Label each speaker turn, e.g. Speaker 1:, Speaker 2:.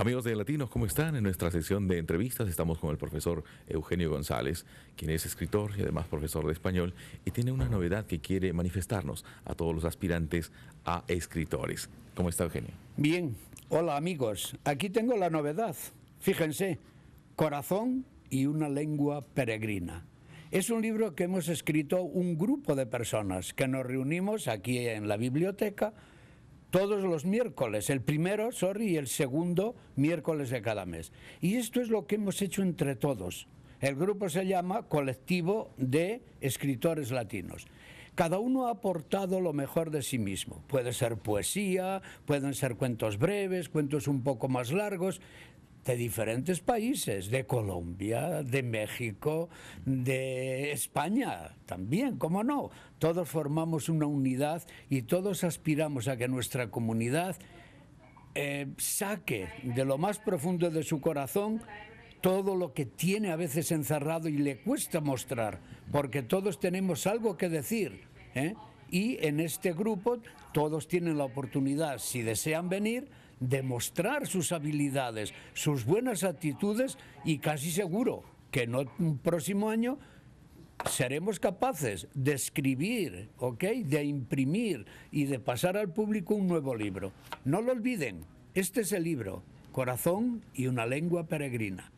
Speaker 1: Amigos de Latinos, ¿cómo están? En nuestra sesión de entrevistas estamos con el profesor Eugenio González, quien es escritor y además profesor de español, y tiene una novedad que quiere manifestarnos a todos los aspirantes a escritores. ¿Cómo está Eugenio?
Speaker 2: Bien, hola amigos, aquí tengo la novedad. Fíjense, Corazón y una lengua peregrina. Es un libro que hemos escrito un grupo de personas que nos reunimos aquí en la biblioteca todos los miércoles, el primero, sorry, y el segundo miércoles de cada mes. Y esto es lo que hemos hecho entre todos. El grupo se llama Colectivo de Escritores Latinos. Cada uno ha aportado lo mejor de sí mismo. Puede ser poesía, pueden ser cuentos breves, cuentos un poco más largos de diferentes países, de Colombia, de México, de España también, ¿cómo no? Todos formamos una unidad y todos aspiramos a que nuestra comunidad eh, saque de lo más profundo de su corazón todo lo que tiene a veces encerrado y le cuesta mostrar, porque todos tenemos algo que decir. ¿eh? y en este grupo todos tienen la oportunidad, si desean venir, de mostrar sus habilidades, sus buenas actitudes y casi seguro que en un próximo año seremos capaces de escribir, de imprimir y de pasar al público un nuevo libro. No lo olviden, este es el libro, Corazón y una lengua peregrina.